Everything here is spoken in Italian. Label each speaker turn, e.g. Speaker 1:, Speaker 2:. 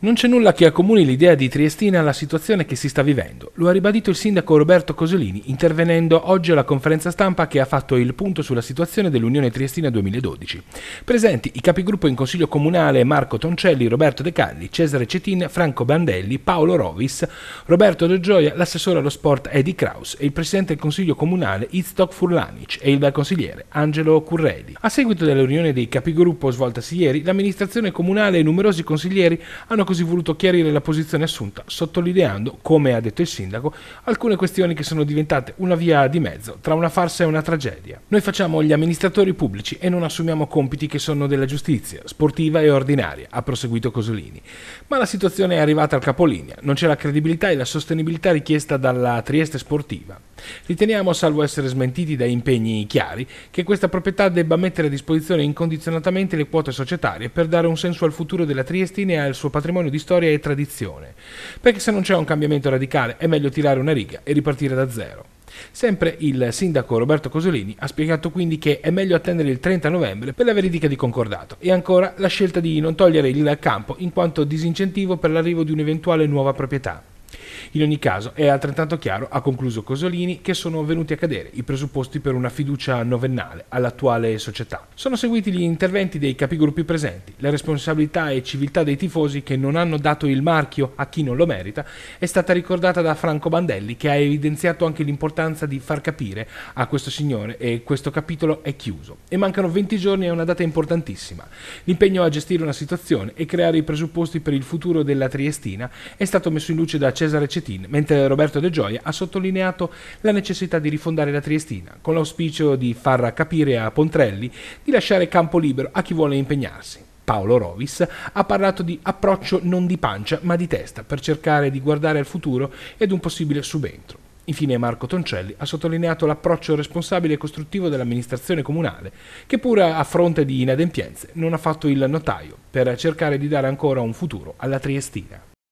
Speaker 1: Non c'è nulla che accomuni l'idea di Triestina alla situazione che si sta vivendo, lo ha ribadito il sindaco Roberto Cosolini intervenendo oggi alla conferenza stampa che ha fatto il punto sulla situazione dell'Unione Triestina 2012. Presenti i capigruppo in Consiglio Comunale Marco Toncelli, Roberto De Calli, Cesare Cetin, Franco Bandelli, Paolo Rovis, Roberto De Gioia, l'assessore allo sport Eddie Kraus e il presidente del Consiglio Comunale Itstok Furlanic e il consigliere Angelo Curredi. A seguito della riunione dei capigruppo svoltasi ieri, l'amministrazione comunale e numerosi consiglieri hanno così voluto chiarire la posizione assunta, sottolineando, come ha detto il sindaco, alcune questioni che sono diventate una via di mezzo tra una farsa e una tragedia. Noi facciamo gli amministratori pubblici e non assumiamo compiti che sono della giustizia, sportiva e ordinaria, ha proseguito Cosolini. Ma la situazione è arrivata al capolinea, non c'è la credibilità e la sostenibilità richiesta dalla Trieste Sportiva. Riteniamo, salvo essere smentiti da impegni chiari, che questa proprietà debba mettere a disposizione incondizionatamente le quote societarie per dare un senso al futuro della Triestina e al suo patrimonio patrimonio di storia e tradizione. Perché se non c'è un cambiamento radicale è meglio tirare una riga e ripartire da zero. Sempre il sindaco Roberto Cosolini ha spiegato quindi che è meglio attendere il 30 novembre per la verifica di concordato e ancora la scelta di non togliere il campo in quanto disincentivo per l'arrivo di un'eventuale nuova proprietà. In ogni caso è altrettanto chiaro, ha concluso Cosolini, che sono venuti a cadere i presupposti per una fiducia novennale all'attuale società. Sono seguiti gli interventi dei capigruppi presenti, la responsabilità e civiltà dei tifosi che non hanno dato il marchio a chi non lo merita è stata ricordata da Franco Bandelli che ha evidenziato anche l'importanza di far capire a questo signore e questo capitolo è chiuso e mancano 20 giorni a una data importantissima. L'impegno a gestire una situazione e creare i presupposti per il futuro della Triestina è stato messo in luce da Cesare Cesare Cetin, mentre Roberto De Gioia ha sottolineato la necessità di rifondare la Triestina, con l'auspicio di far capire a Pontrelli di lasciare campo libero a chi vuole impegnarsi. Paolo Rovis ha parlato di approccio non di pancia ma di testa per cercare di guardare al futuro ed un possibile subentro. Infine Marco Toncelli ha sottolineato l'approccio responsabile e costruttivo dell'amministrazione comunale, che pur a fronte di inadempienze non ha fatto il notaio per cercare di dare ancora un futuro alla Triestina.